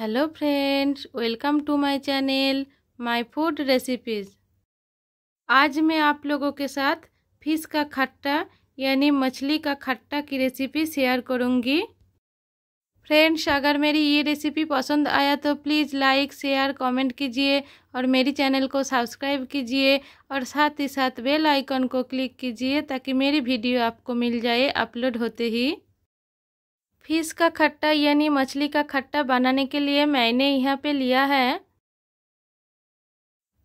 hello friends welcome to my channel my food recipes आज मैं आप लोगों के साथ फिश का खट्टा यानी मछली का खट्टा की रेसिपी शेयर करूँगी फ्रेंड्स अगर मेरी ये रेसिपी पसंद आया तो प्लीज़ लाइक शेयर कमेंट कीजिए और मेरी चैनल को सब्सक्राइब कीजिए और साथ ही साथ बेल आइकन को क्लिक कीजिए ताकि मेरी वीडियो आपको मिल जाए अपलोड होते ही फिश का खट्टा यानी मछली का खट्टा बनाने के लिए मैंने यहाँ पे लिया है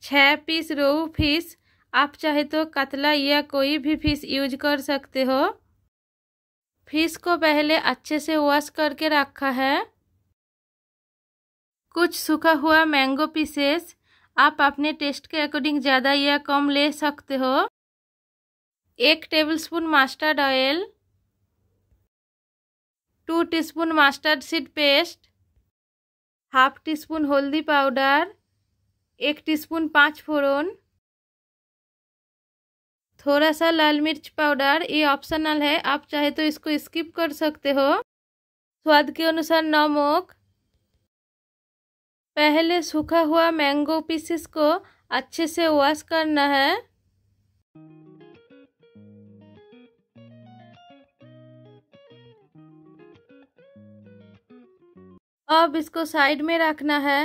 छः पीस रोहू फिश आप चाहे तो कतला या कोई भी फिश यूज कर सकते हो फिश को पहले अच्छे से वॉश करके रखा है कुछ सूखा हुआ मैंगो पीसेस आप अपने टेस्ट के अकॉर्डिंग ज़्यादा या कम ले सकते हो एक tablespoon mustard oil two teaspoon mustard seed paste half teaspoon हल्दी पाउडर एक टी स्पून पाँच फोड़न थोड़ा सा लाल मिर्च पाउडर ये ऑप्शनल है आप चाहे तो इसको स्किप कर सकते हो स्वाद के अनुसार नमक पहले सूखा हुआ मैंगो पीसेस को अच्छे से वॉश करना है अब इसको साइड में रखना है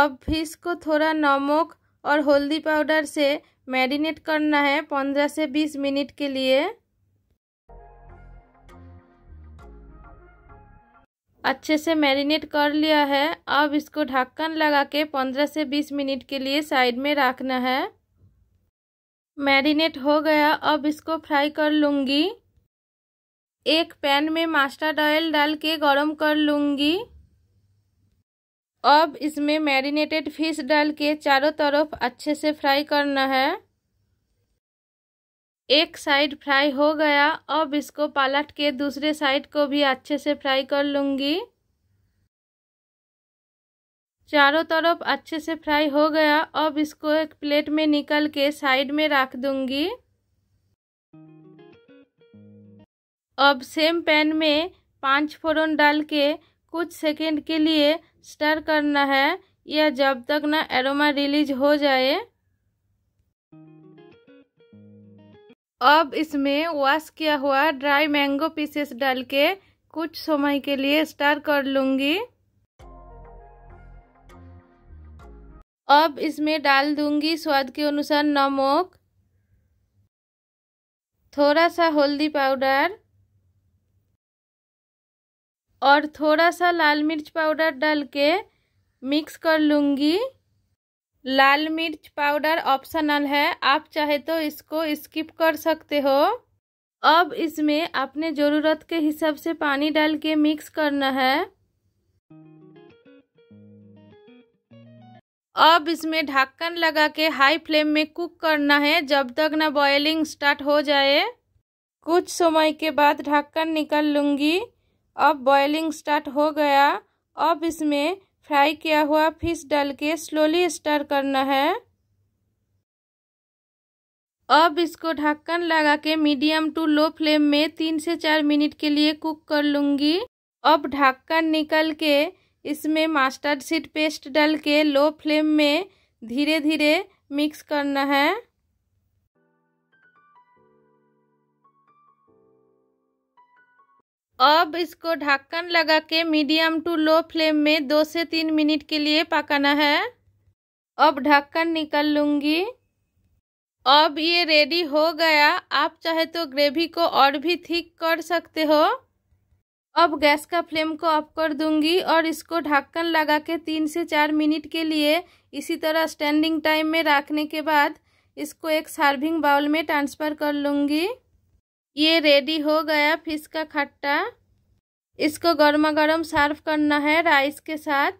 अब फिश को थोड़ा नमक और हल्दी पाउडर से मैरिनेट करना है पंद्रह से बीस मिनट के लिए अच्छे से मैरिनेट कर लिया है अब इसको ढक्कन लगा के पंद्रह से बीस मिनट के लिए साइड में रखना है मैरिनेट हो गया अब इसको फ्राई कर लूँगी एक पैन में मास्टर्ड ऑयल डाल के गरम कर लूँगी अब इसमें मैरिनेटेड फिश डाल के चारों तरफ अच्छे से फ्राई करना है एक साइड फ्राई हो गया अब इसको पलट के दूसरे साइड को भी अच्छे से फ्राई कर लूँगी चारों तरफ अच्छे से फ्राई हो गया अब इसको एक प्लेट में निकल के साइड में रख दूँगी अब सेम पैन में पाँच फोरन डाल के कुछ सेकंड के लिए स्टर करना है या जब तक ना एरोमा रिलीज हो जाए अब इसमें वॉश किया हुआ ड्राई मैंगो पीसेस डाल के कुछ समय के लिए स्टार कर लूँगी अब इसमें डाल दूंगी स्वाद के अनुसार नमक थोड़ा सा हल्दी पाउडर और थोड़ा सा लाल मिर्च पाउडर डाल के मिक्स कर लूँगी लाल मिर्च पाउडर ऑप्शनल है आप चाहे तो इसको स्किप कर सकते हो अब इसमें अपने ज़रूरत के हिसाब से पानी डाल के मिक्स करना है अब इसमें ढक्कन लगा के हाई फ्लेम में कुक करना है जब तक ना बॉयलिंग स्टार्ट हो जाए कुछ समय के बाद ढक्कन निकाल लूँगी अब बॉयलिंग स्टार्ट हो गया अब इसमें फ्राई किया हुआ फिश डाल के स्लोली स्टर करना है अब इसको ढक्कन लगा के मीडियम टू लो फ्लेम में तीन से चार मिनट के लिए कुक कर लूँगी अब ढक्कन निकल के इसमें मास्टर्ड सीड पेस्ट डाल के लो फ्लेम में धीरे धीरे मिक्स करना है अब इसको ढक्कन लगा के मीडियम टू लो फ्लेम में दो से तीन मिनट के लिए पकाना है अब ढक्कन निकल लूँगी अब ये रेडी हो गया आप चाहे तो ग्रेवी को और भी थिक कर सकते हो अब गैस का फ्लेम को ऑफ कर दूंगी और इसको ढक्कन लगा के तीन से चार मिनट के लिए इसी तरह स्टैंडिंग टाइम में रखने के बाद इसको एक सर्विंग बाउल में ट्रांसफ़र कर लूँगी ये रेडी हो गया फिश का खट्टा इसको गर्मा गर्म सर्व करना है राइस के साथ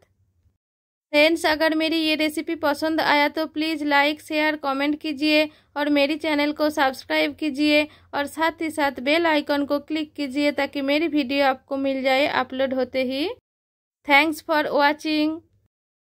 फ्रेंड्स अगर मेरी ये रेसिपी पसंद आया तो प्लीज़ लाइक शेयर कमेंट कीजिए और मेरी चैनल को सब्सक्राइब कीजिए और साथ ही साथ बेल आइकन को क्लिक कीजिए ताकि मेरी वीडियो आपको मिल जाए अपलोड होते ही थैंक्स फॉर वॉचिंग